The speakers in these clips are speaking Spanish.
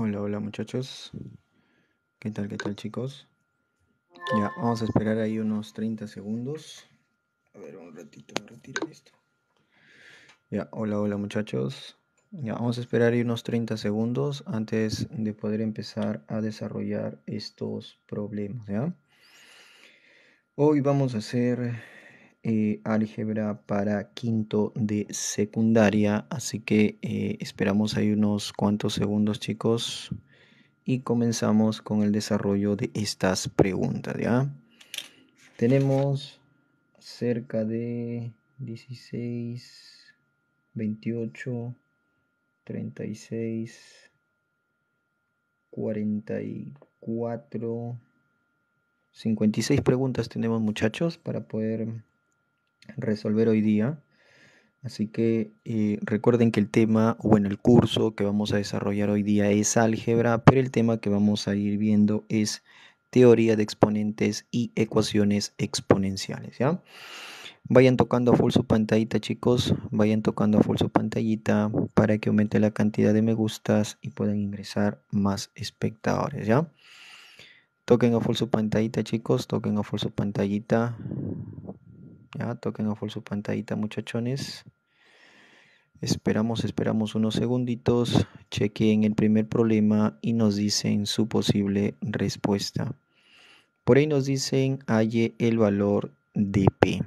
Hola, hola muchachos. ¿Qué tal, qué tal chicos? Ya, vamos a esperar ahí unos 30 segundos. A ver, un ratito, un Ya, hola, hola muchachos. Ya, vamos a esperar ahí unos 30 segundos antes de poder empezar a desarrollar estos problemas, ¿ya? Hoy vamos a hacer eh, álgebra para quinto de secundaria. Así que eh, esperamos ahí unos cuantos segundos, chicos. Y comenzamos con el desarrollo de estas preguntas. ¿ya? Tenemos cerca de 16, 28, 36, 44. 56 preguntas tenemos muchachos para poder resolver hoy día. Así que eh, recuerden que el tema, o en el curso que vamos a desarrollar hoy día es álgebra, pero el tema que vamos a ir viendo es teoría de exponentes y ecuaciones exponenciales, ¿ya? Vayan tocando a full su pantallita, chicos, vayan tocando a full su pantallita para que aumente la cantidad de me gustas y puedan ingresar más espectadores, ¿ya? Toquen a full su pantallita, chicos, toquen a full su pantallita. Ya, toquen a full su pantallita, muchachones. Esperamos, esperamos unos segunditos, chequen el primer problema y nos dicen su posible respuesta. Por ahí nos dicen, halle el valor de P.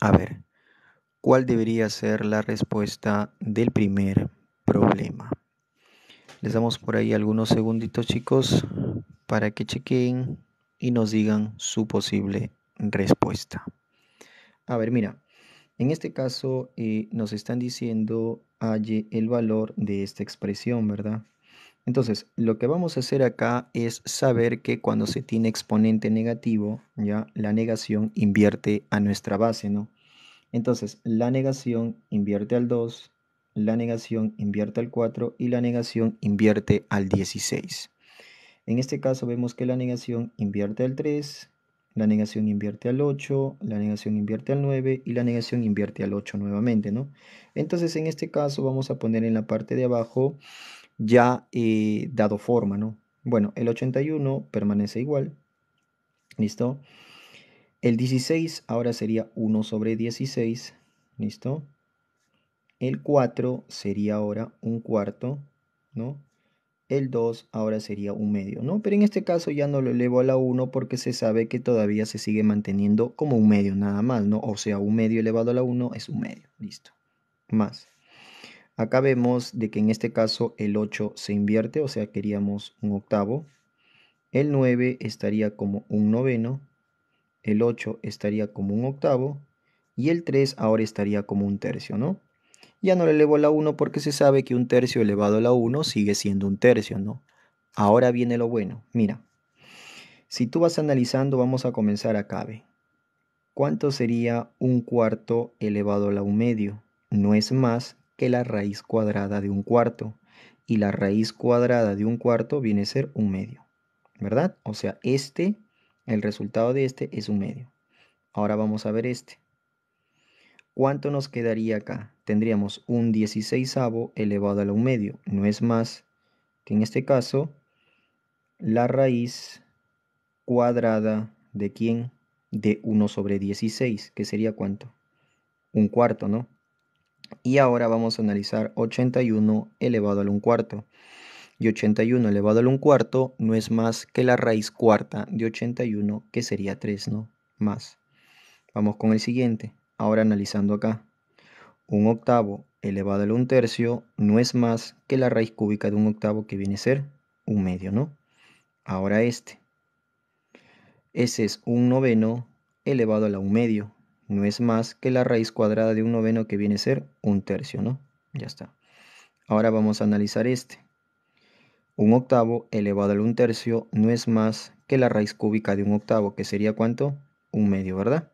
A ver, ¿cuál debería ser la respuesta del primer problema? Les damos por ahí algunos segunditos, chicos, para que chequen y nos digan su posible respuesta. A ver, mira, en este caso eh, nos están diciendo el valor de esta expresión, ¿verdad? Entonces, lo que vamos a hacer acá es saber que cuando se tiene exponente negativo, ya la negación invierte a nuestra base, ¿no? Entonces, la negación invierte al 2, la negación invierte al 4 y la negación invierte al 16. En este caso vemos que la negación invierte al 3, la negación invierte al 8, la negación invierte al 9 y la negación invierte al 8 nuevamente, ¿no? Entonces en este caso vamos a poner en la parte de abajo ya eh, dado forma, ¿no? Bueno, el 81 permanece igual, ¿listo? El 16 ahora sería 1 sobre 16, ¿listo? El 4 sería ahora un cuarto, ¿no? el 2 ahora sería un medio, ¿no? Pero en este caso ya no lo elevo a la 1 porque se sabe que todavía se sigue manteniendo como un medio nada más, ¿no? O sea, un medio elevado a la 1 es un medio, listo. Más. Acá vemos de que en este caso el 8 se invierte, o sea, queríamos un octavo. El 9 estaría como un noveno, el 8 estaría como un octavo y el 3 ahora estaría como un tercio, ¿no? ya no le elevo la 1 porque se sabe que un tercio elevado a la 1 sigue siendo un tercio, ¿no? Ahora viene lo bueno, mira. Si tú vas analizando, vamos a comenzar acá, ¿ve? ¿Cuánto sería un cuarto elevado a la 1 medio? No es más que la raíz cuadrada de un cuarto. Y la raíz cuadrada de un cuarto viene a ser un medio, ¿verdad? O sea, este, el resultado de este es un medio. Ahora vamos a ver este. ¿Cuánto nos quedaría acá? tendríamos un 16 elevado a la un medio. No es más que en este caso la raíz cuadrada de quién? De 1 sobre 16, que sería cuánto? Un cuarto, ¿no? Y ahora vamos a analizar 81 elevado al 1 cuarto. Y 81 elevado al 1 cuarto no es más que la raíz cuarta de 81, que sería 3, ¿no? Más. Vamos con el siguiente. Ahora analizando acá un octavo elevado a un tercio no es más que la raíz cúbica de un octavo que viene a ser un medio, ¿no? Ahora este. Ese es un noveno elevado a un medio. No es más que la raíz cuadrada de un noveno que viene a ser un tercio, ¿no? Ya está. Ahora vamos a analizar este. Un octavo elevado a un tercio no es más que la raíz cúbica de un octavo, que sería cuánto? Un medio, ¿verdad?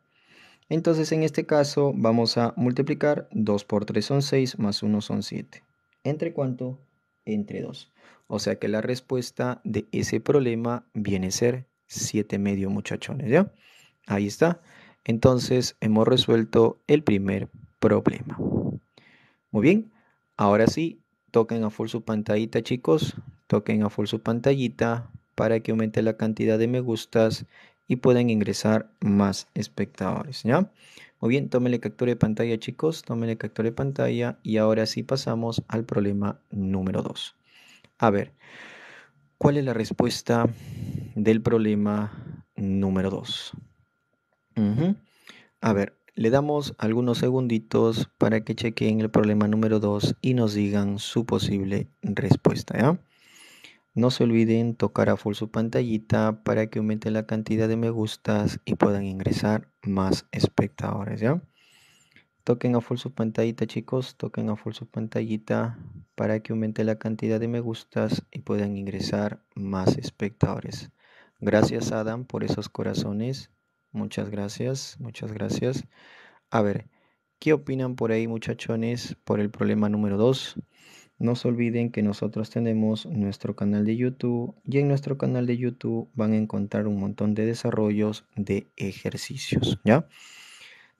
Entonces en este caso vamos a multiplicar 2 por 3 son 6 más 1 son 7. ¿Entre cuánto? Entre 2. O sea que la respuesta de ese problema viene a ser 7 medio muchachones, ¿ya? Ahí está. Entonces hemos resuelto el primer problema. Muy bien, ahora sí, toquen a full su pantallita chicos, toquen a full su pantallita para que aumente la cantidad de me gustas y pueden ingresar más espectadores, ¿ya? Muy bien, tómenle captura de pantalla chicos, tómenle captura de pantalla y ahora sí pasamos al problema número 2. A ver, ¿cuál es la respuesta del problema número 2? A ver, le damos algunos segunditos para que chequen el problema número 2 y nos digan su posible respuesta, ¿ya? No se olviden tocar a full su pantallita para que aumente la cantidad de me gustas y puedan ingresar más espectadores, ¿ya? Toquen a full su pantallita, chicos, toquen a full su pantallita para que aumente la cantidad de me gustas y puedan ingresar más espectadores. Gracias, Adam, por esos corazones. Muchas gracias, muchas gracias. A ver, ¿qué opinan por ahí, muchachones, por el problema número 2? No se olviden que nosotros tenemos nuestro canal de YouTube y en nuestro canal de YouTube van a encontrar un montón de desarrollos de ejercicios, ¿ya?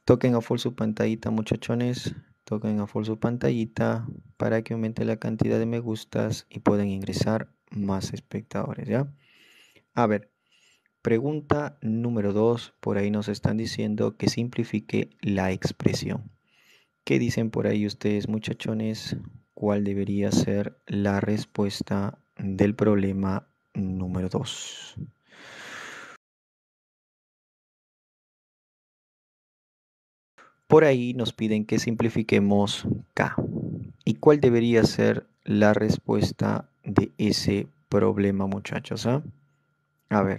Toquen a full su pantallita, muchachones. Toquen a full su pantallita para que aumente la cantidad de me gustas y puedan ingresar más espectadores, ¿ya? A ver, pregunta número 2. Por ahí nos están diciendo que simplifique la expresión. ¿Qué dicen por ahí ustedes, muchachones? cuál debería ser la respuesta del problema número 2. Por ahí nos piden que simplifiquemos K. ¿Y cuál debería ser la respuesta de ese problema, muchachos? Ah? A ver,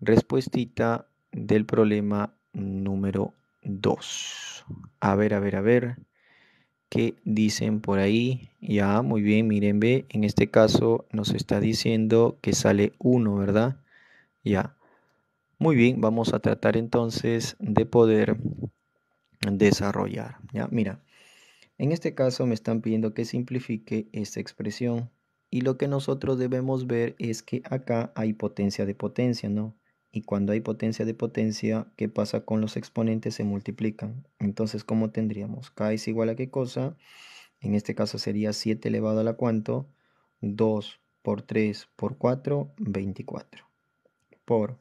respuestita del problema número 2. A ver, a ver, a ver que dicen por ahí. Ya, muy bien, miren, ve, en este caso nos está diciendo que sale 1, ¿verdad? Ya. Muy bien, vamos a tratar entonces de poder desarrollar. Ya, mira, en este caso me están pidiendo que simplifique esta expresión. Y lo que nosotros debemos ver es que acá hay potencia de potencia, ¿no? y cuando hay potencia de potencia, ¿qué pasa con los exponentes? Se multiplican. Entonces, ¿cómo tendríamos? K es igual a qué cosa? En este caso sería 7 elevado a la cuánto? 2 por 3 por 4, 24. Por.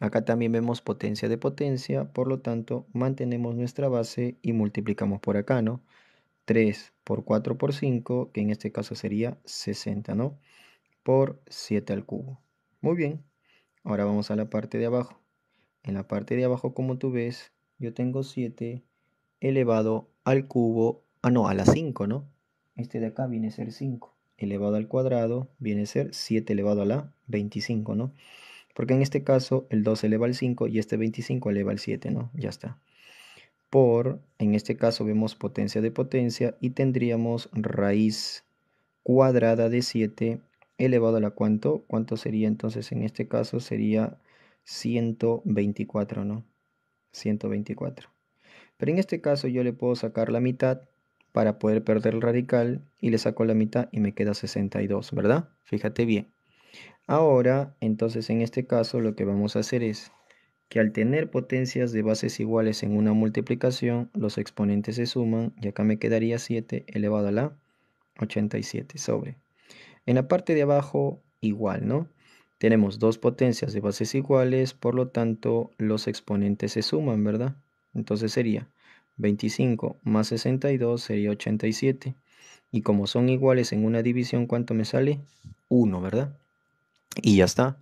Acá también vemos potencia de potencia, por lo tanto, mantenemos nuestra base y multiplicamos por acá, ¿no? 3 por 4 por 5, que en este caso sería 60, ¿no? Por 7 al cubo. Muy bien. Ahora vamos a la parte de abajo. En la parte de abajo, como tú ves, yo tengo 7 elevado al cubo, ah no, a la 5, ¿no? Este de acá viene a ser 5 elevado al cuadrado, viene a ser 7 elevado a la 25, ¿no? Porque en este caso el 2 eleva al 5 y este 25 eleva al 7, ¿no? Ya está. Por, en este caso vemos potencia de potencia y tendríamos raíz cuadrada de 7 elevado a la cuánto, ¿cuánto sería? Entonces en este caso sería 124, ¿no? 124. Pero en este caso yo le puedo sacar la mitad para poder perder el radical y le saco la mitad y me queda 62, ¿verdad? Fíjate bien. Ahora, entonces en este caso lo que vamos a hacer es que al tener potencias de bases iguales en una multiplicación, los exponentes se suman y acá me quedaría 7 elevado a la 87 sobre en la parte de abajo, igual, ¿no? Tenemos dos potencias de bases iguales, por lo tanto, los exponentes se suman, ¿verdad? Entonces sería 25 más 62 sería 87. Y como son iguales en una división, ¿cuánto me sale? 1, ¿verdad? Y ya está.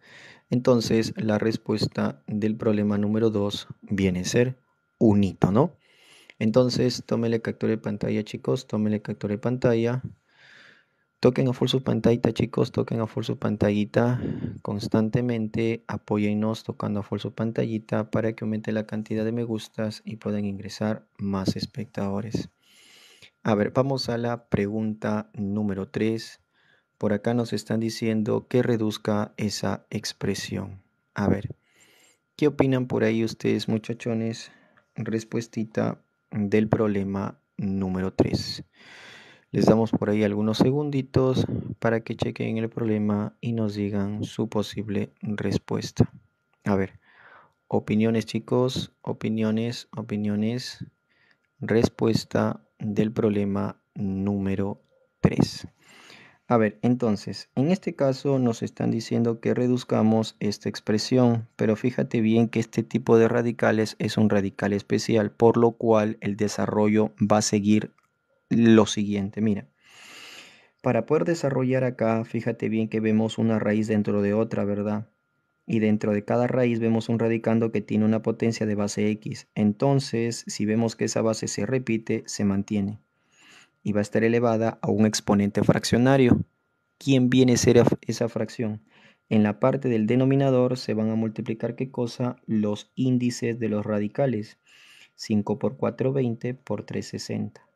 Entonces, la respuesta del problema número 2 viene a ser unito, ¿no? Entonces, tómele captura de pantalla, chicos, tómele captura de pantalla Toquen a full su pantallita chicos, toquen a full su pantallita constantemente, apóyennos tocando a full su pantallita para que aumente la cantidad de me gustas y puedan ingresar más espectadores. A ver, vamos a la pregunta número 3. Por acá nos están diciendo que reduzca esa expresión. A ver, ¿qué opinan por ahí ustedes, muchachones? Respuestita del problema número 3. Les damos por ahí algunos segunditos para que chequen el problema y nos digan su posible respuesta. A ver, opiniones chicos, opiniones, opiniones. Respuesta del problema número 3. A ver, entonces, en este caso nos están diciendo que reduzcamos esta expresión, pero fíjate bien que este tipo de radicales es un radical especial, por lo cual el desarrollo va a seguir lo siguiente, mira. Para poder desarrollar acá, fíjate bien que vemos una raíz dentro de otra, ¿verdad? Y dentro de cada raíz vemos un radicando que tiene una potencia de base x. Entonces, si vemos que esa base se repite, se mantiene. Y va a estar elevada a un exponente fraccionario. ¿Quién viene a ser esa fracción? En la parte del denominador se van a multiplicar qué cosa? Los índices de los radicales. 5 por 4, 20 por 3, 60.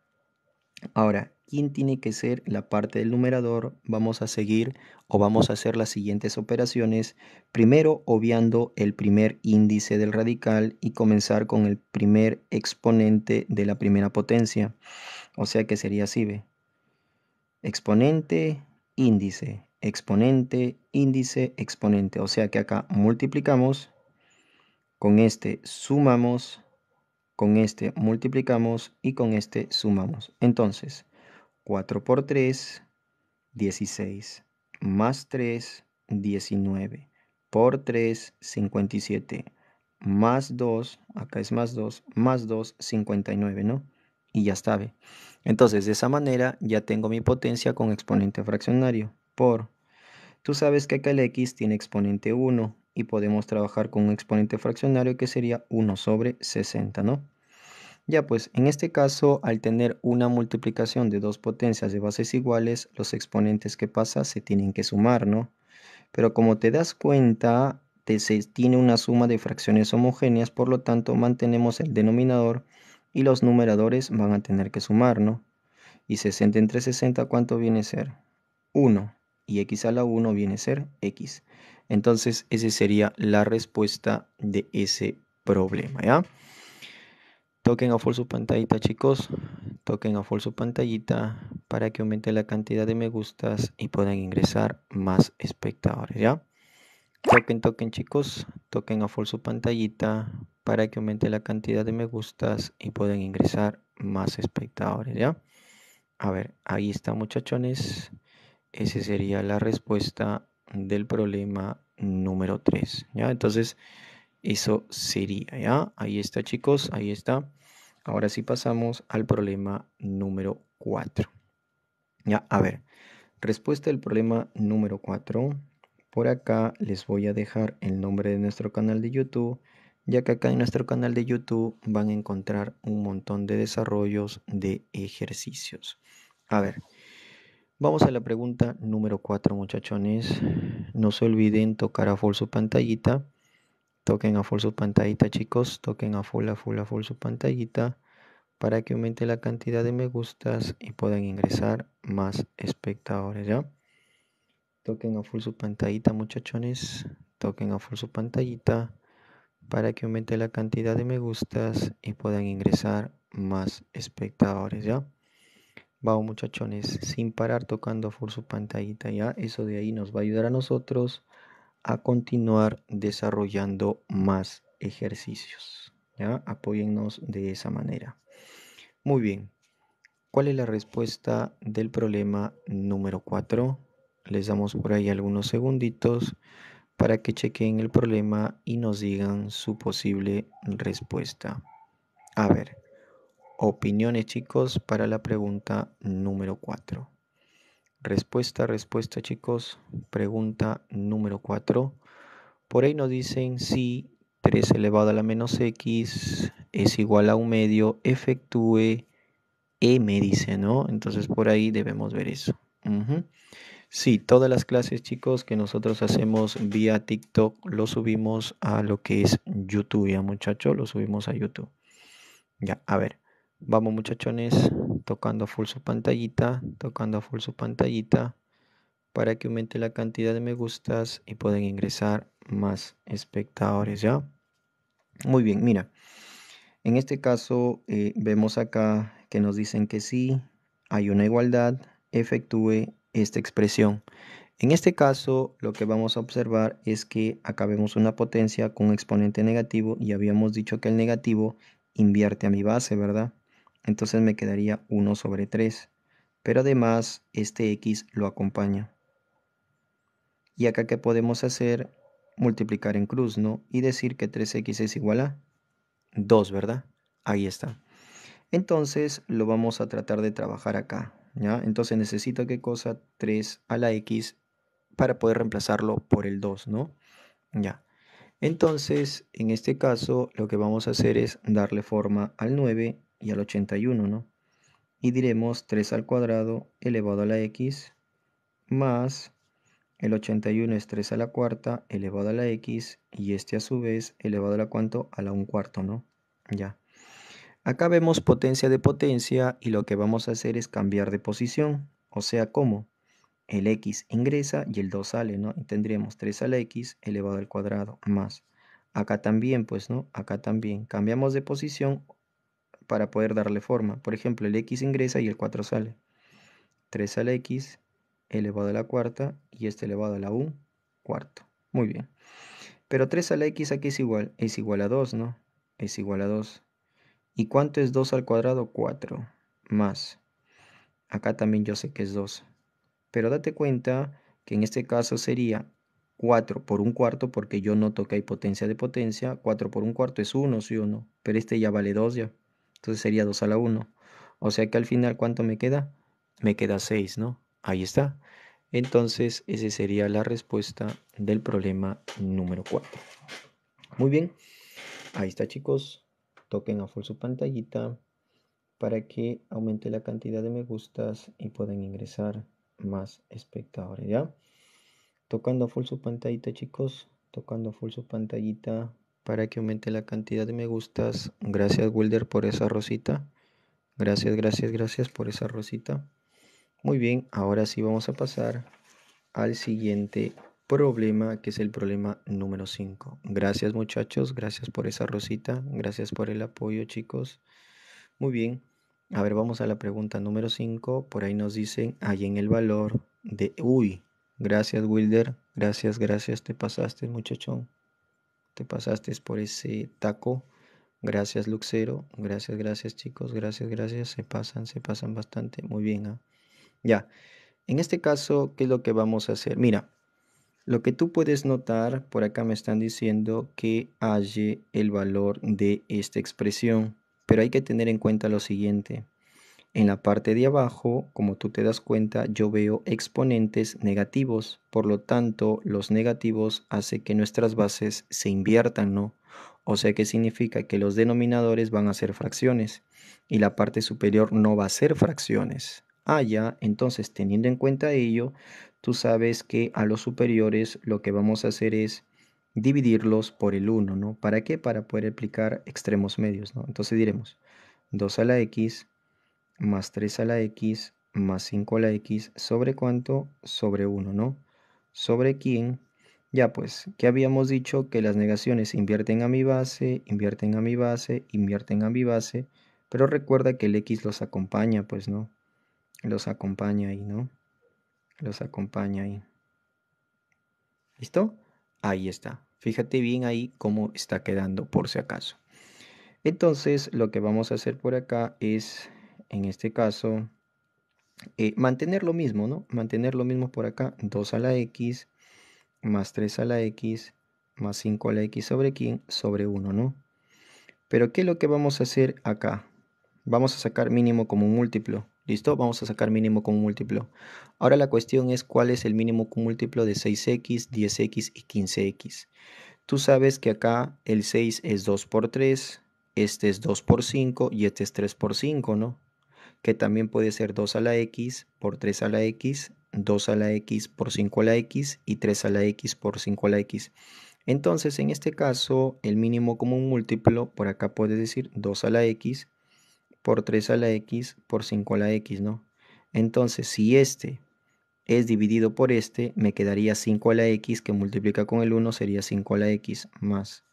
Ahora, ¿quién tiene que ser la parte del numerador? Vamos a seguir o vamos a hacer las siguientes operaciones. Primero, obviando el primer índice del radical y comenzar con el primer exponente de la primera potencia. O sea que sería así, ¿ve? Exponente, índice, exponente, índice, exponente. O sea que acá multiplicamos, con este sumamos, con este multiplicamos y con este sumamos. Entonces, 4 por 3, 16. Más 3, 19. Por 3, 57. Más 2, acá es más 2, más 2, 59, ¿no? Y ya está. Entonces, de esa manera ya tengo mi potencia con exponente fraccionario. Por. Tú sabes que acá el x tiene exponente 1, y podemos trabajar con un exponente fraccionario que sería 1 sobre 60, ¿no? Ya pues, en este caso, al tener una multiplicación de dos potencias de bases iguales, los exponentes que pasa se tienen que sumar, ¿no? Pero como te das cuenta, te, se tiene una suma de fracciones homogéneas, por lo tanto mantenemos el denominador y los numeradores van a tener que sumar, ¿no? Y 60 entre 60, ¿cuánto viene a ser? 1. Y x a la 1 viene a ser x. Entonces, esa sería la respuesta de ese problema, ¿ya? Toquen a full su pantallita, chicos. Toquen a full su pantallita para que aumente la cantidad de me gustas y puedan ingresar más espectadores, ¿ya? Toquen, toquen, chicos. Toquen a full su pantallita para que aumente la cantidad de me gustas y puedan ingresar más espectadores, ¿ya? A ver, ahí está muchachones. Esa sería la respuesta del problema número 3, ¿ya? Entonces, eso sería, ¿ya? Ahí está, chicos, ahí está. Ahora sí pasamos al problema número 4. Ya, a ver, respuesta del problema número 4. Por acá les voy a dejar el nombre de nuestro canal de YouTube, ya que acá en nuestro canal de YouTube van a encontrar un montón de desarrollos de ejercicios. A ver, Vamos a la pregunta número 4, muchachones. No se olviden tocar a full su pantallita. Toquen a full su pantallita, chicos. Toquen a full, a full, a full su pantallita para que aumente la cantidad de me gustas y puedan ingresar más espectadores, ¿ya? Toquen a full su pantallita, muchachones. Toquen a full su pantallita para que aumente la cantidad de me gustas y puedan ingresar más espectadores, ¿ya? Vamos muchachones, sin parar tocando por su pantallita ya, eso de ahí nos va a ayudar a nosotros a continuar desarrollando más ejercicios. ¿ya? Apóyennos de esa manera. Muy bien, ¿cuál es la respuesta del problema número 4? Les damos por ahí algunos segunditos para que chequen el problema y nos digan su posible respuesta. A ver, opiniones, chicos, para la pregunta número 4. Respuesta, respuesta, chicos. Pregunta número 4. Por ahí nos dicen si 3 elevado a la menos x es igual a un medio, efectúe m, dice, ¿no? Entonces por ahí debemos ver eso. Sí, todas las clases, chicos, que nosotros hacemos vía TikTok, lo subimos a lo que es YouTube, ya muchachos, lo subimos a YouTube. Ya, a ver. Vamos muchachones, tocando full su pantallita, tocando full su pantallita, para que aumente la cantidad de me gustas y puedan ingresar más espectadores, ¿ya? Muy bien, mira. En este caso, eh, vemos acá que nos dicen que sí, hay una igualdad, efectúe esta expresión. En este caso, lo que vamos a observar es que acá vemos una potencia con exponente negativo y habíamos dicho que el negativo invierte a mi base, ¿verdad? entonces me quedaría 1 sobre 3, pero además este x lo acompaña. Y acá ¿qué podemos hacer multiplicar en cruz, ¿no? Y decir que 3x es igual a 2, ¿verdad? Ahí está. Entonces lo vamos a tratar de trabajar acá, ¿ya? Entonces necesito qué cosa 3 a la x para poder reemplazarlo por el 2, ¿no? Ya. Entonces, en este caso, lo que vamos a hacer es darle forma al 9 y al 81, ¿no? Y diremos 3 al cuadrado elevado a la x más el 81 es 3 a la cuarta elevado a la x y este a su vez elevado a la cuánto? A la 1 cuarto, ¿no? Ya. Acá vemos potencia de potencia y lo que vamos a hacer es cambiar de posición. O sea, ¿cómo? El x ingresa y el 2 sale, ¿no? Y tendríamos 3 a la x elevado al cuadrado más. Acá también, pues, ¿no? Acá también. Cambiamos de posición para poder darle forma. Por ejemplo, el x ingresa y el 4 sale. 3 a la x elevado a la cuarta y este elevado a la 1 cuarto. Muy bien. Pero 3 a la x aquí es igual. Es igual a 2, ¿no? Es igual a 2. ¿Y cuánto es 2 al cuadrado? 4. Más. Acá también yo sé que es 2. Pero date cuenta que en este caso sería 4 por un cuarto, porque yo noto que hay potencia de potencia. 4 por un cuarto es 1, sí o no. Pero este ya vale 2 ya. Entonces sería 2 a la 1. O sea que al final, ¿cuánto me queda? Me queda 6, ¿no? Ahí está. Entonces, esa sería la respuesta del problema número 4. Muy bien. Ahí está, chicos. Toquen a full su pantallita para que aumente la cantidad de me gustas y puedan ingresar más espectadores, ¿ya? Tocando a full su pantallita, chicos. Tocando a full su pantallita para que aumente la cantidad de me gustas. Gracias Wilder por esa rosita. Gracias, gracias, gracias por esa rosita. Muy bien, ahora sí vamos a pasar al siguiente problema, que es el problema número 5. Gracias muchachos, gracias por esa rosita, gracias por el apoyo chicos. Muy bien, a ver, vamos a la pregunta número 5. Por ahí nos dicen, ahí en el valor de... Uy, gracias Wilder, gracias, gracias, te pasaste muchachón te pasaste por ese taco. Gracias, Luxero. Gracias, gracias, chicos. Gracias, gracias. Se pasan, se pasan bastante. Muy bien. ¿ah? Ya. En este caso, ¿qué es lo que vamos a hacer? Mira, lo que tú puedes notar, por acá me están diciendo que halle el valor de esta expresión. Pero hay que tener en cuenta lo siguiente. En la parte de abajo, como tú te das cuenta, yo veo exponentes negativos, por lo tanto, los negativos hace que nuestras bases se inviertan, ¿no? O sea que significa que los denominadores van a ser fracciones y la parte superior no va a ser fracciones. Ah, ya, entonces teniendo en cuenta ello, tú sabes que a los superiores lo que vamos a hacer es dividirlos por el 1, ¿no? ¿Para qué? Para poder aplicar extremos medios, ¿no? Entonces diremos 2 a la x más 3 a la x más 5 a la x sobre cuánto? Sobre 1, ¿no? Sobre quién. Ya pues, que habíamos dicho que las negaciones invierten a mi base, invierten a mi base, invierten a mi base, pero recuerda que el x los acompaña, pues, ¿no? Los acompaña ahí, ¿no? Los acompaña ahí. ¿Listo? Ahí está. Fíjate bien ahí cómo está quedando por si acaso. Entonces, lo que vamos a hacer por acá es en este caso, eh, mantener lo mismo, ¿no? Mantener lo mismo por acá, 2 a la x más 3 a la x más 5 a la x sobre quién, sobre 1, ¿no? Pero ¿qué es lo que vamos a hacer acá? Vamos a sacar mínimo como múltiplo. ¿Listo? Vamos a sacar mínimo común múltiplo. Ahora la cuestión es cuál es el mínimo común múltiplo de 6x, 10x y 15x. Tú sabes que acá el 6 es 2 por 3, este es 2 por 5 y este es 3 por 5, ¿no? que también puede ser 2 a la x por 3 a la x, 2 a la x por 5 a la x y 3 a la x por 5 a la x. Entonces, en este caso, el mínimo común múltiplo, por acá puede decir 2 a la x por 3 a la x por 5 a la x, ¿no? Entonces, si este es dividido por este, me quedaría 5 a la x que multiplica con el 1 sería 5 a la x más.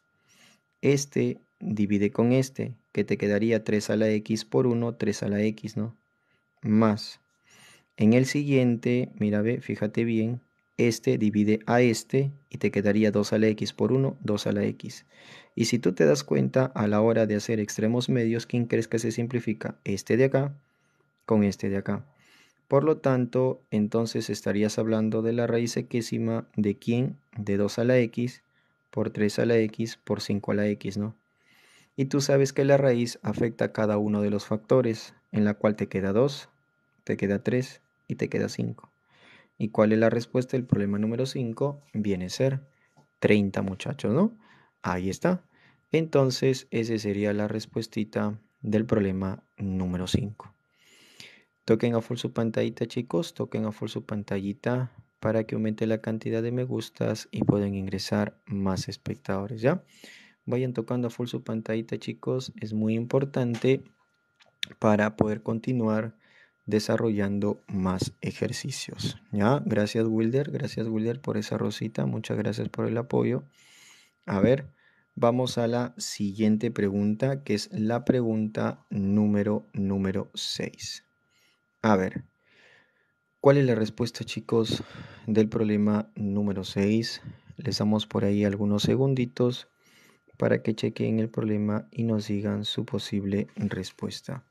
Este divide con este, que te quedaría 3 a la x por 1, 3 a la x, ¿no? Más. En el siguiente, mira, ve, fíjate bien, este divide a este y te quedaría 2 a la x por 1, 2 a la x. Y si tú te das cuenta a la hora de hacer extremos medios, ¿quién crees que se simplifica? Este de acá con este de acá. Por lo tanto, entonces estarías hablando de la raíz equésima de quién? De 2 a la x por 3 a la x por 5 a la x, ¿no? y tú sabes que la raíz afecta a cada uno de los factores, en la cual te queda 2, te queda 3 y te queda 5. ¿Y cuál es la respuesta del problema número 5? Viene a ser 30 muchachos, ¿no? Ahí está. Entonces, esa sería la respuestita del problema número 5. Toquen a full su pantallita, chicos. Toquen a full su pantallita para que aumente la cantidad de me gustas y puedan ingresar más espectadores, ¿ya? Vayan tocando a full su pantallita, chicos. Es muy importante para poder continuar desarrollando más ejercicios. ¿ya? Gracias, Wilder. Gracias, Wilder, por esa rosita. Muchas gracias por el apoyo. A ver, vamos a la siguiente pregunta, que es la pregunta número, número 6. A ver, ¿cuál es la respuesta, chicos, del problema número 6? Les damos por ahí algunos segunditos para que chequen el problema y nos digan su posible respuesta.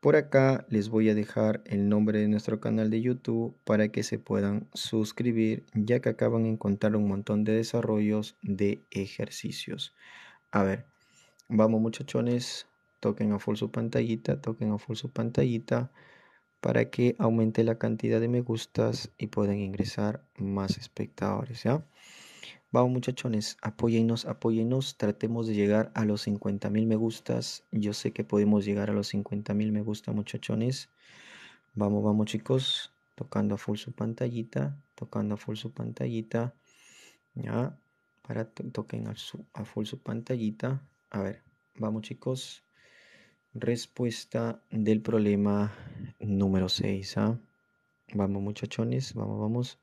Por acá les voy a dejar el nombre de nuestro canal de YouTube para que se puedan suscribir ya que acaban de encontrar un montón de desarrollos de ejercicios. A ver, vamos muchachones, toquen a full su pantallita, toquen a full su pantallita para que aumente la cantidad de me gustas y puedan ingresar más espectadores, ¿ya? Vamos muchachones, apóyennos, apóyennos, tratemos de llegar a los 50.000 mil me gustas. Yo sé que podemos llegar a los 50.000 mil me gusta muchachones. Vamos, vamos chicos, tocando a full su pantallita, tocando a full su pantallita. Ya, para toquen a, su, a full su pantallita. A ver, vamos chicos. Respuesta del problema número 6. ¿ah? Vamos muchachones, vamos, vamos.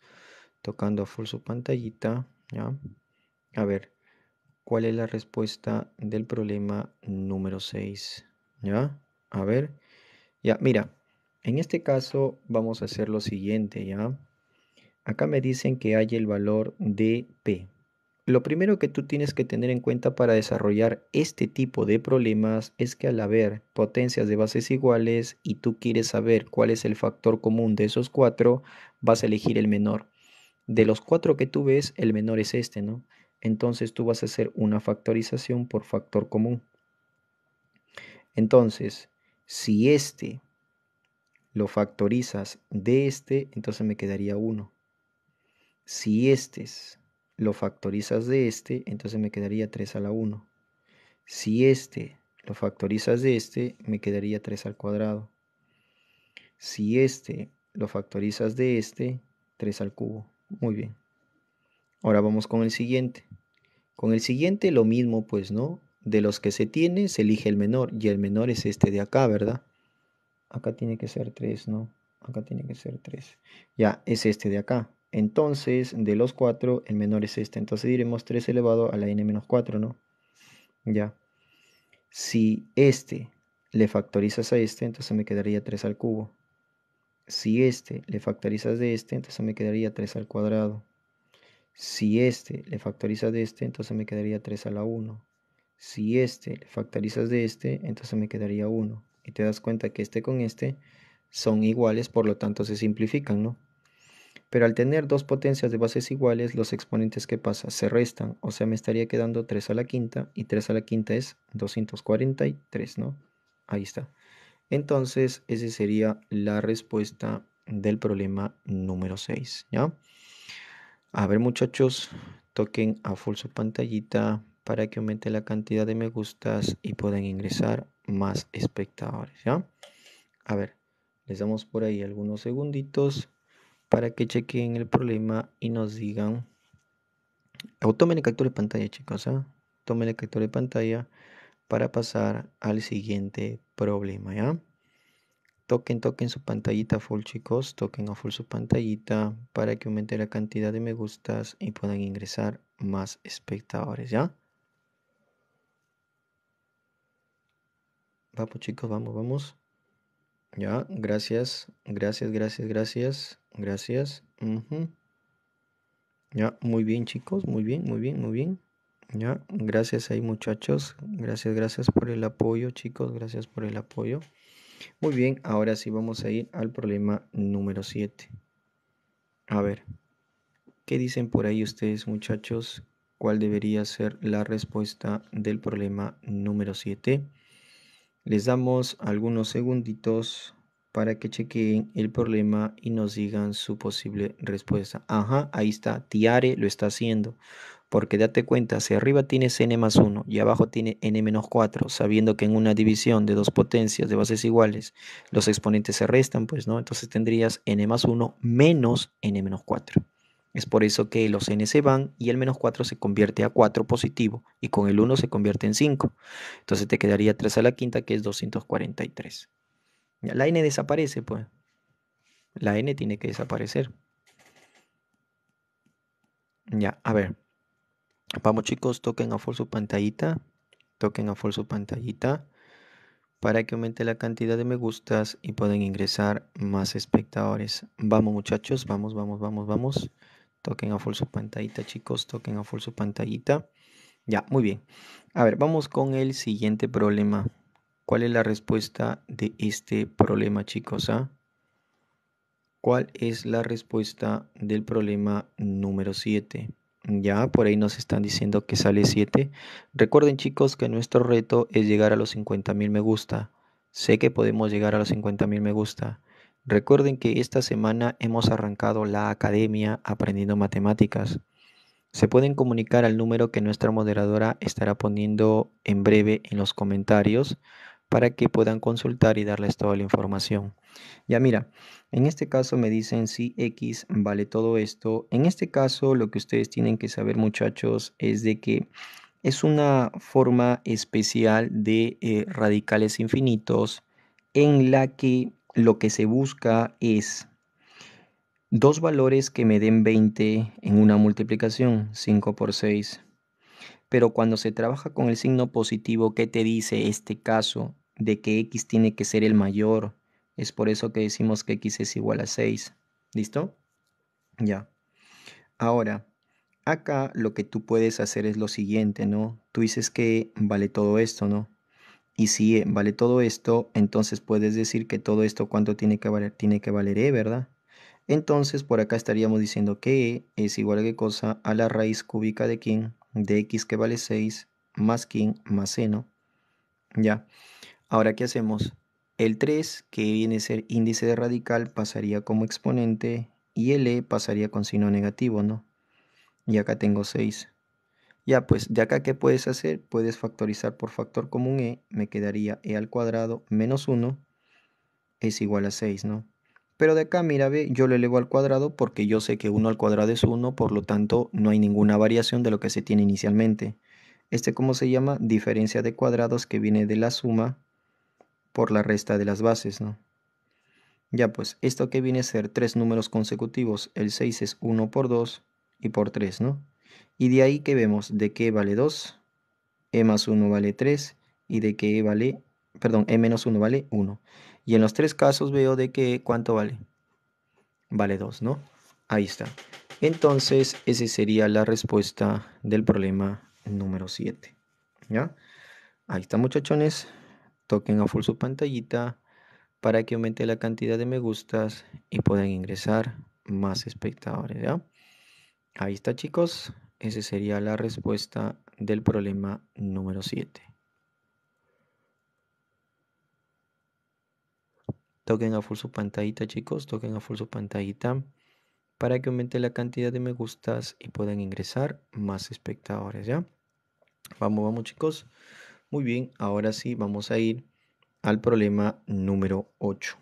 Tocando a full su pantallita. ¿ya? A ver, ¿cuál es la respuesta del problema número 6? ¿Ya? A ver, ya, mira, en este caso vamos a hacer lo siguiente, ¿ya? Acá me dicen que hay el valor de P. Lo primero que tú tienes que tener en cuenta para desarrollar este tipo de problemas es que al haber potencias de bases iguales y tú quieres saber cuál es el factor común de esos cuatro, vas a elegir el menor de los cuatro que tú ves, el menor es este, ¿no? Entonces tú vas a hacer una factorización por factor común. Entonces, si este lo factorizas de este, entonces me quedaría 1. Si este lo factorizas de este, entonces me quedaría 3 a la 1. Si este lo factorizas de este, me quedaría 3 al cuadrado. Si este lo factorizas de este, 3 al cubo. Muy bien. Ahora vamos con el siguiente. Con el siguiente lo mismo, pues, ¿no? De los que se tiene, se elige el menor. Y el menor es este de acá, ¿verdad? Acá tiene que ser 3, ¿no? Acá tiene que ser 3. Ya, es este de acá. Entonces, de los 4, el menor es este. Entonces diremos 3 elevado a la n menos 4, ¿no? Ya. Si este le factorizas a este, entonces me quedaría 3 al cubo. Si este le factorizas de este, entonces me quedaría 3 al cuadrado. Si este le factorizas de este, entonces me quedaría 3 a la 1. Si este le factorizas de este, entonces me quedaría 1. Y te das cuenta que este con este son iguales, por lo tanto se simplifican, ¿no? Pero al tener dos potencias de bases iguales, los exponentes que pasa se restan, o sea, me estaría quedando 3 a la quinta, y 3 a la quinta es 243, ¿no? Ahí está. Entonces, esa sería la respuesta del problema número 6, ¿ya? A ver, muchachos, toquen a full su pantallita para que aumente la cantidad de me gustas y puedan ingresar más espectadores, ¿ya? A ver, les damos por ahí algunos segunditos para que chequen el problema y nos digan. O tomen el captura de pantalla, chicos, ¿ah? Tomen el captura de pantalla para pasar al siguiente problema, ¿ya? Toquen, toquen su pantallita full chicos, toquen a full su pantallita para que aumente la cantidad de me gustas y puedan ingresar más espectadores, ¿ya? Vamos chicos, vamos, vamos. Ya, gracias, gracias, gracias, gracias, gracias. Ya, muy bien chicos, muy bien, muy bien, muy bien. ¿Ya? Gracias ahí muchachos. Gracias, gracias por el apoyo chicos. Gracias por el apoyo. Muy bien, ahora sí vamos a ir al problema número 7. A ver, ¿qué dicen por ahí ustedes muchachos? ¿Cuál debería ser la respuesta del problema número 7? Les damos algunos segunditos para que chequen el problema y nos digan su posible respuesta. Ajá, ahí está, Tiare lo está haciendo porque date cuenta, si arriba tienes n más 1 y abajo tiene n menos 4, sabiendo que en una división de dos potencias de bases iguales los exponentes se restan, pues no, entonces tendrías n más 1 menos n menos 4. Es por eso que los n se van y el menos 4 se convierte a 4 positivo y con el 1 se convierte en 5. Entonces te quedaría 3 a la quinta que es 243. La n desaparece, pues. La n tiene que desaparecer. Ya, a ver. Vamos chicos, toquen a full su pantallita, toquen a full su pantallita para que aumente la cantidad de me gustas y pueden ingresar más espectadores. Vamos muchachos, vamos, vamos, vamos, vamos. Toquen a full su pantallita chicos, toquen a full su pantallita. Ya, muy bien. A ver, vamos con el siguiente problema. ¿Cuál es la respuesta de este problema chicos? Ah? ¿Cuál es la respuesta del problema número 7? Ya, por ahí nos están diciendo que sale 7. Recuerden chicos que nuestro reto es llegar a los 50.000 me gusta. Sé que podemos llegar a los 50.000 me gusta. Recuerden que esta semana hemos arrancado la academia aprendiendo matemáticas. Se pueden comunicar al número que nuestra moderadora estará poniendo en breve en los comentarios para que puedan consultar y darles toda la información. Ya mira, en este caso me dicen si X vale todo esto. En este caso lo que ustedes tienen que saber muchachos es de que es una forma especial de eh, radicales infinitos en la que lo que se busca es dos valores que me den 20 en una multiplicación, 5 por 6. Pero cuando se trabaja con el signo positivo, ¿qué te dice este caso? de que x tiene que ser el mayor. Es por eso que decimos que x es igual a 6. ¿Listo? Ya. Ahora, acá lo que tú puedes hacer es lo siguiente, ¿no? Tú dices que vale todo esto, ¿no? Y si eh, vale todo esto, entonces puedes decir que todo esto cuánto tiene que valer, tiene que valer e, ¿verdad? Entonces por acá estaríamos diciendo que e es igual a qué cosa a la raíz cúbica de quién, de x que vale 6, más quién, más seno. Ya. Ahora, ¿qué hacemos? El 3, que viene a ser índice de radical, pasaría como exponente y el E pasaría con signo negativo, ¿no? Y acá tengo 6. Ya, pues de acá, ¿qué puedes hacer? Puedes factorizar por factor común E, me quedaría E al cuadrado menos 1 es igual a 6, ¿no? Pero de acá, mira, ve, yo lo elevo al cuadrado porque yo sé que 1 al cuadrado es 1, por lo tanto no hay ninguna variación de lo que se tiene inicialmente. Este, ¿cómo se llama? Diferencia de cuadrados que viene de la suma por la resta de las bases, ¿no? Ya pues, esto que viene a ser tres números consecutivos, el 6 es 1 por 2 y por 3, ¿no? Y de ahí que vemos de que vale 2, e más 1 vale 3 y de que vale, perdón, e menos 1 vale 1. Y en los tres casos veo de que cuánto vale. Vale 2, ¿no? Ahí está. Entonces, esa sería la respuesta del problema número 7. ¿Ya? Ahí está, muchachones toquen a full su pantallita para que aumente la cantidad de me gustas y puedan ingresar más espectadores. ¿ya? Ahí está chicos, esa sería la respuesta del problema número 7. Toquen a full su pantallita chicos, toquen a full su pantallita para que aumente la cantidad de me gustas y puedan ingresar más espectadores. ¿ya? Vamos, vamos chicos. Muy bien, ahora sí vamos a ir al problema número 8.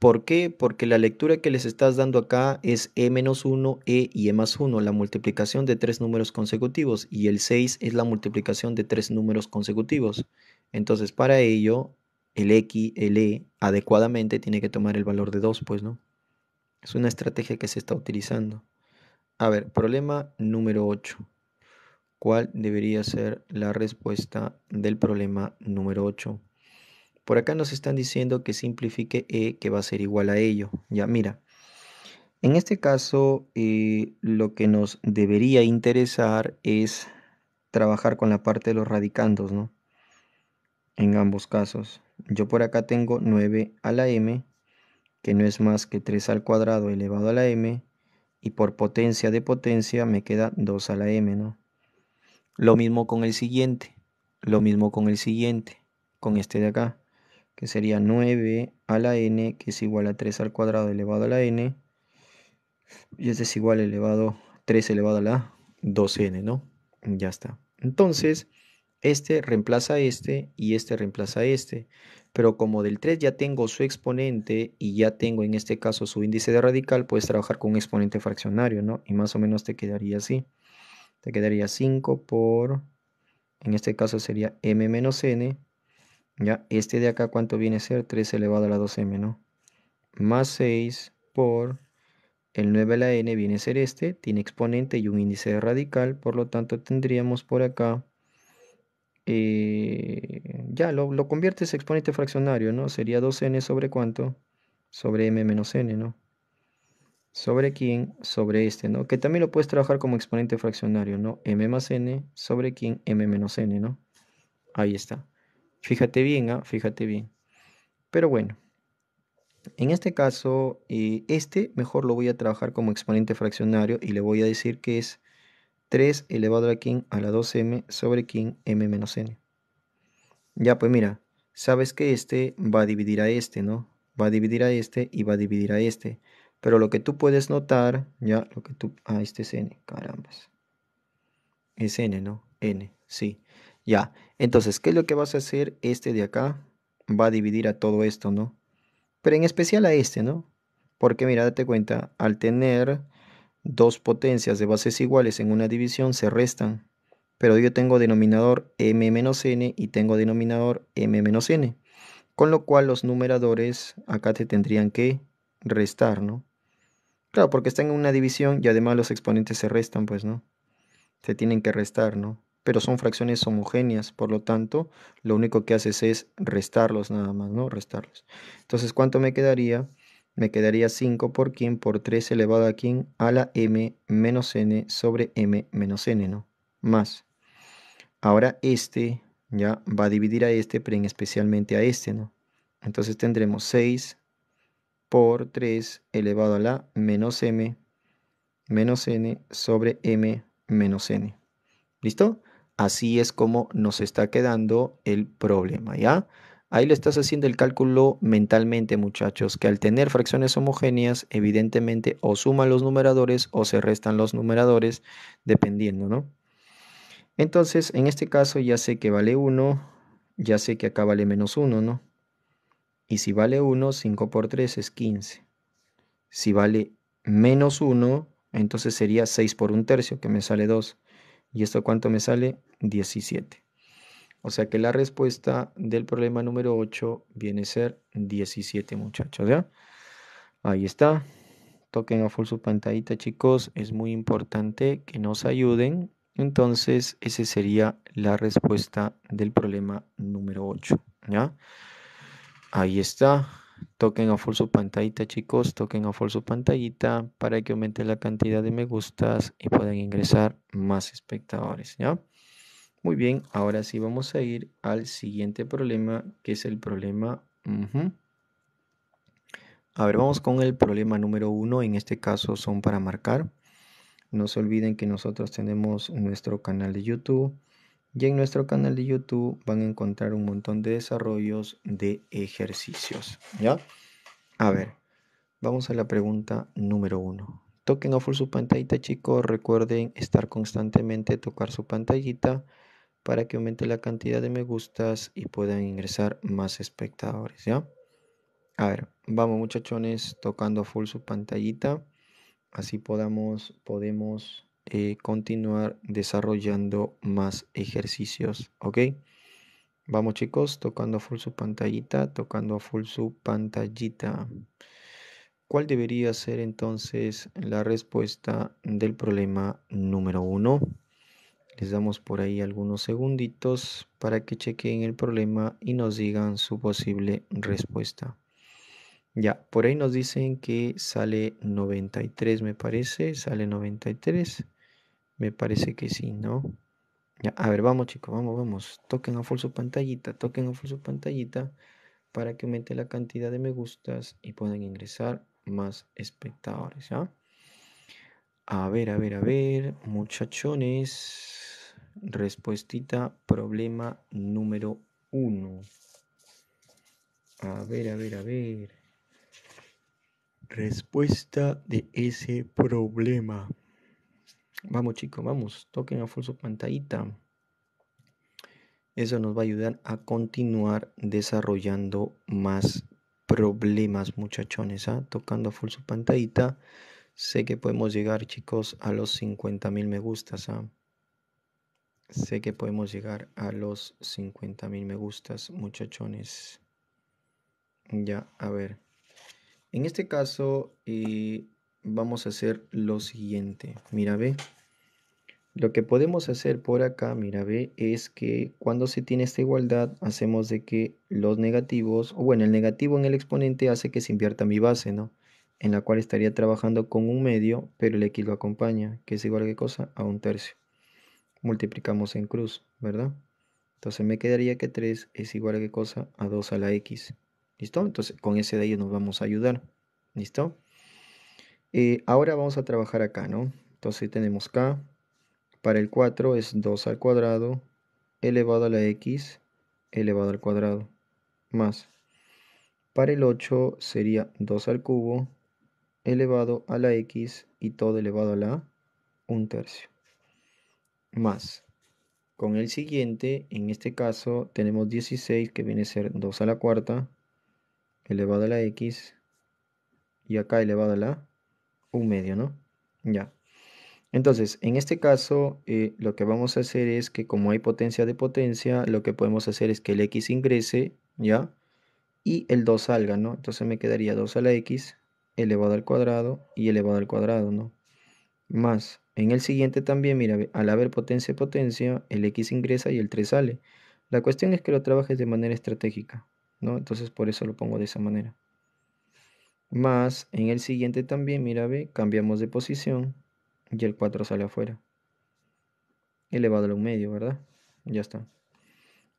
¿Por qué? Porque la lectura que les estás dando acá es E-1, E y E más 1, la multiplicación de tres números consecutivos, y el 6 es la multiplicación de tres números consecutivos. Entonces, para ello, el X, el E, adecuadamente tiene que tomar el valor de 2, pues, ¿no? Es una estrategia que se está utilizando. A ver, problema número 8. ¿Cuál debería ser la respuesta del problema número 8? Por acá nos están diciendo que simplifique E que va a ser igual a ello. Ya, mira. En este caso, eh, lo que nos debería interesar es trabajar con la parte de los radicandos, ¿no? En ambos casos. Yo por acá tengo 9 a la m, que no es más que 3 al cuadrado elevado a la m, y por potencia de potencia me queda 2 a la m, ¿no? Lo mismo con el siguiente, lo mismo con el siguiente, con este de acá, que sería 9 a la n, que es igual a 3 al cuadrado elevado a la n, y este es igual elevado 3 elevado a la 2n, ¿no? Ya está. Entonces, este reemplaza este y este reemplaza a este. Pero como del 3 ya tengo su exponente y ya tengo en este caso su índice de radical, puedes trabajar con un exponente fraccionario, ¿no? Y más o menos te quedaría así te quedaría 5 por, en este caso sería m menos n, ya este de acá cuánto viene a ser 3 elevado a la 2m, ¿no? Más 6 por el 9 a la n viene a ser este, tiene exponente y un índice radical, por lo tanto tendríamos por acá, eh, ya lo, lo conviertes exponente fraccionario, ¿no? Sería 2n sobre cuánto? Sobre m menos n, ¿no? ¿Sobre quién? Sobre este, ¿no? Que también lo puedes trabajar como exponente fraccionario, ¿no? M más N sobre quién, M menos N, ¿no? Ahí está. Fíjate bien, ¿ah? Fíjate bien. Pero bueno, en este caso, eh, este mejor lo voy a trabajar como exponente fraccionario y le voy a decir que es 3 elevado a quién a la 2M sobre quién, M menos N. Ya, pues mira, sabes que este va a dividir a este, ¿no? Va a dividir a este y va a dividir a este. Pero lo que tú puedes notar, ya, lo que tú... Ah, este es n, carambas. Es n, ¿no? n, sí. Ya, entonces, ¿qué es lo que vas a hacer? Este de acá va a dividir a todo esto, ¿no? Pero en especial a este, ¿no? Porque mira, date cuenta, al tener dos potencias de bases iguales en una división, se restan. Pero yo tengo denominador m menos n y tengo denominador m menos n. Con lo cual los numeradores acá te tendrían que restar, ¿no? Claro, porque están en una división y además los exponentes se restan, pues, ¿no? Se tienen que restar, ¿no? Pero son fracciones homogéneas, por lo tanto, lo único que haces es restarlos nada más, ¿no? Restarlos. Entonces, ¿cuánto me quedaría? Me quedaría 5 por quién por 3 elevado a quién a la m menos n sobre m menos n, ¿no? Más. Ahora este ya va a dividir a este, pero en especialmente a este, ¿no? Entonces tendremos 6 por 3 elevado a la menos m menos n sobre m menos n. ¿Listo? Así es como nos está quedando el problema, ¿ya? Ahí le estás haciendo el cálculo mentalmente, muchachos, que al tener fracciones homogéneas, evidentemente o suman los numeradores o se restan los numeradores, dependiendo, ¿no? Entonces, en este caso ya sé que vale 1, ya sé que acá vale menos 1, ¿no? Y si vale 1, 5 por 3 es 15. Si vale menos 1, entonces sería 6 por 1 tercio, que me sale 2. ¿Y esto cuánto me sale? 17. O sea que la respuesta del problema número 8 viene a ser 17, muchachos. ¿ya? Ahí está. Toquen a full su pantallita, chicos. Es muy importante que nos ayuden. Entonces, esa sería la respuesta del problema número 8. ¿ya? Ahí está. Toquen a full su pantallita, chicos. Toquen a full su pantallita para que aumente la cantidad de me gustas y puedan ingresar más espectadores, ¿ya? Muy bien, ahora sí vamos a ir al siguiente problema, que es el problema... A ver, vamos con el problema número uno. En este caso son para marcar. No se olviden que nosotros tenemos nuestro canal de YouTube y en nuestro canal de YouTube van a encontrar un montón de desarrollos de ejercicios. ¿Ya? A ver, vamos a la pregunta número uno. Toquen a full su pantallita, chicos. Recuerden estar constantemente tocar su pantallita para que aumente la cantidad de me gustas y puedan ingresar más espectadores, ¿ya? A ver, vamos muchachones tocando a full su pantallita. Así podamos, podemos eh, continuar desarrollando más ejercicios, ¿ok? Vamos chicos, tocando a full su pantallita, tocando a full su pantallita. ¿Cuál debería ser entonces la respuesta del problema número uno? Les damos por ahí algunos segunditos para que chequen el problema y nos digan su posible respuesta. Ya, por ahí nos dicen que sale 93, me parece, sale 93. Me parece que sí, ¿no? Ya, a ver, vamos chicos, vamos, vamos. Toquen a full su pantallita, toquen a full su pantallita para que aumente la cantidad de me gustas y puedan ingresar más espectadores, ¿ya? A ver, a ver, a ver, muchachones. Respuestita, problema número uno. A ver, a ver, a ver. Respuesta de ese problema. Vamos chicos, vamos, toquen a full su pantallita. Eso nos va a ayudar a continuar desarrollando más problemas, muchachones. ¿ah? Tocando a full su pantallita, sé que podemos llegar, chicos, a los 50.000 mil me gustas. ¿ah? Sé que podemos llegar a los 50.000 me gustas, muchachones. Ya, a ver. En este caso, y eh, vamos a hacer lo siguiente. Mira, ve. Lo que podemos hacer por acá, mira, ve, es que cuando se tiene esta igualdad, hacemos de que los negativos, o bueno, el negativo en el exponente hace que se invierta mi base, ¿no? En la cual estaría trabajando con un medio, pero el X lo acompaña, que es igual a qué cosa a un tercio. Multiplicamos en cruz, ¿verdad? Entonces me quedaría que 3 es igual a qué cosa a 2 a la X. ¿Listo? Entonces con ese de ahí nos vamos a ayudar. ¿Listo? Eh, ahora vamos a trabajar acá, ¿no? Entonces tenemos k para el 4 es 2 al cuadrado elevado a la x elevado al cuadrado más. Para el 8 sería 2 al cubo elevado a la x y todo elevado a la 1 tercio. Más. Con el siguiente, en este caso, tenemos 16 que viene a ser 2 a la cuarta elevado a la x y acá elevado a la un medio, ¿no? Ya. Entonces, en este caso, eh, lo que vamos a hacer es que como hay potencia de potencia, lo que podemos hacer es que el x ingrese, ¿ya? Y el 2 salga, ¿no? Entonces me quedaría 2 a la x elevado al cuadrado y elevado al cuadrado, ¿no? Más, en el siguiente también, mira, al haber potencia de potencia, el x ingresa y el 3 sale. La cuestión es que lo trabajes de manera estratégica, ¿no? Entonces por eso lo pongo de esa manera. Más en el siguiente también, mira, ve, cambiamos de posición y el 4 sale afuera. Elevado a un medio, ¿verdad? Ya está.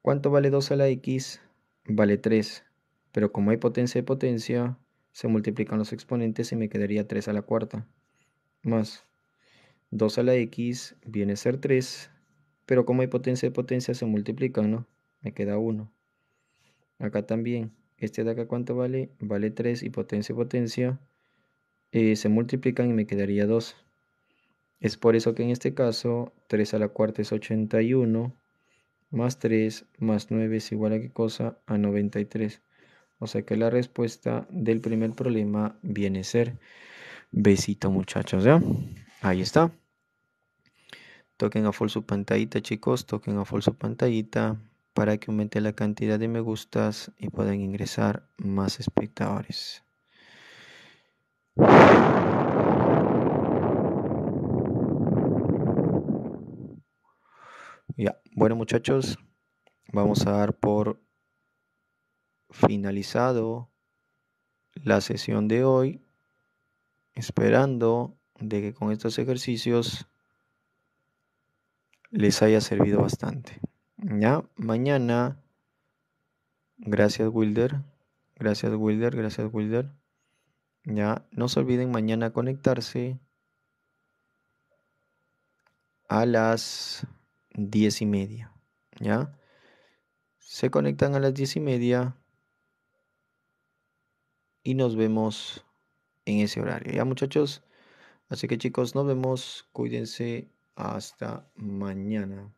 ¿Cuánto vale 2 a la x? Vale 3. Pero como hay potencia de potencia, se multiplican los exponentes y me quedaría 3 a la cuarta. Más 2 a la x viene a ser 3. Pero como hay potencia de potencia, se multiplican, ¿no? Me queda 1. Acá también este de acá, ¿cuánto vale? Vale 3 y potencia y potencia eh, se multiplican y me quedaría 2. Es por eso que en este caso 3 a la cuarta es 81 más 3 más 9 es igual a qué cosa? A 93. O sea que la respuesta del primer problema viene a ser besito muchachos, ¿ya? Ahí está. Toquen a full su pantallita chicos, toquen a full su pantallita para que aumente la cantidad de me gustas y puedan ingresar más espectadores. Ya, bueno muchachos, vamos a dar por finalizado la sesión de hoy, esperando de que con estos ejercicios les haya servido bastante. Ya, mañana. Gracias, Wilder. Gracias, Wilder. Gracias, Wilder. Ya, no se olviden mañana conectarse a las diez y media. Ya, se conectan a las diez y media y nos vemos en ese horario. Ya, muchachos. Así que, chicos, nos vemos. Cuídense. Hasta mañana.